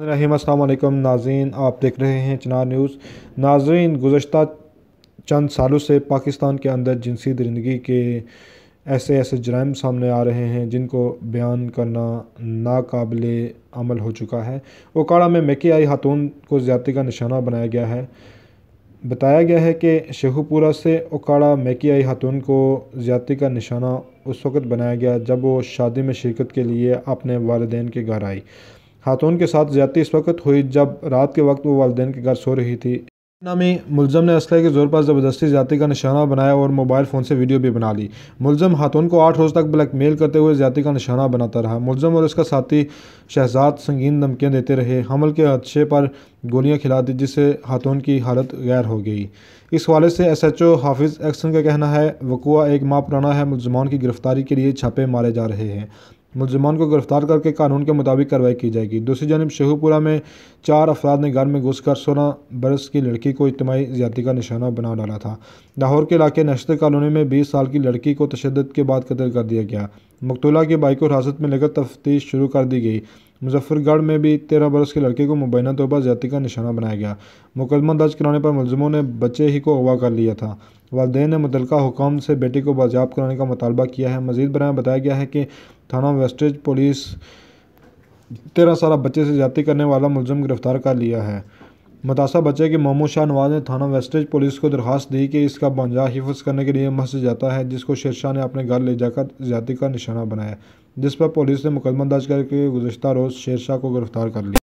अल्लाम नाजीन आप देख रहे हैं चनार न्यूज़ नाजरीन गुजशत चंद सालों से पाकिस्तान के अंदर जिनसी दरिंदगी के ऐसे ऐसे जराइम सामने आ रहे हैं जिनको बयान करना नाकबिल अमल हो चुका है ओकाड़ा में मेके आई खातून को ज्यादा का निशाना बनाया गया है बताया गया है कि शेखुपुरा से ओकाड़ा मेके आई खातून को ज्यादा का निशाना उस वक़्त बनाया गया जब वो शादी में शिरकत के लिए अपने वालदेन के घर आई खातून के साथ ज्यादा इस वक्त हुई जब रात के वक्त वो वालदेन के घर सो रही थी नामी मुलजम मुलम ने असले के जोर पर ज़बरदस्ती ज्यादा का निशाना बनाया और मोबाइल फ़ोन से वीडियो भी बना ली मुलम खातून को आठ रोज़ तक ब्लैकमेल करते हुए ज्यादा का निशाना बनाता रहा मुलम और उसका साथी शहजाद संगीन धमकियाँ देते रहे हमल के अच्छे पर गोलियाँ खिला दी जिससे खातून की हालत गैर हो गई इस हवाले से एस एच ओ हाफिज़ एक्सन का कहना है वकुआ एक माह पुराना है मुलजमान की गिरफ्तारी के लिए छापे मारे जा रहे हैं मुलजमान को गिरफ्तार करके कानून के मुताबिक कार्रवाई की जाएगी दूसरी जानब शेहूपुरा में चार अफराद ने घर में घुस कर सोलह बरस की लड़की को इज्तमाही ज्यादा का निशाना बना डाला था लाहौर के इलाके नशतर कॉलोनी में बीस साल की लड़की को तशद के बाद कतल कर दिया गया मकतूला के बाइक को हिरासत में लेकर तफ्तीश शुरू कर दी गई मुजफ्फरगढ़ में भी तेरह बरस के लड़के को मुबैना तौर पर ज्यादा का निशाना बनाया गया मुकदमा दर्ज कराने पर मुलजमों ने बच्चे ही को अगवा कर लिया था वालदे ने मुतलका हुकाम से बेटी को बाजियाब कराने का मुतालबा किया है मजीद बरएँ बताया गया है कि थाना वेस्टेज पुलिस तेरह साल बच्चे से ज्यादा करने वाला मुलजम गिरफ्तार कर लिया है मतासा बच्चे के मोमो शाह नवाज ने थाना वेस्टेज पुलिस को दरख्वास्त दी कि इसका बंजा हिफज करने के लिए मस्जिद जाता है जिसको शाह ने अपने घर ले जाकर ज्यादा का निशाना बनाया जिस पर पुलिस ने मुकदमा दर्ज करके गुजशत रोज़ शाह को गिरफ्तार कर लिया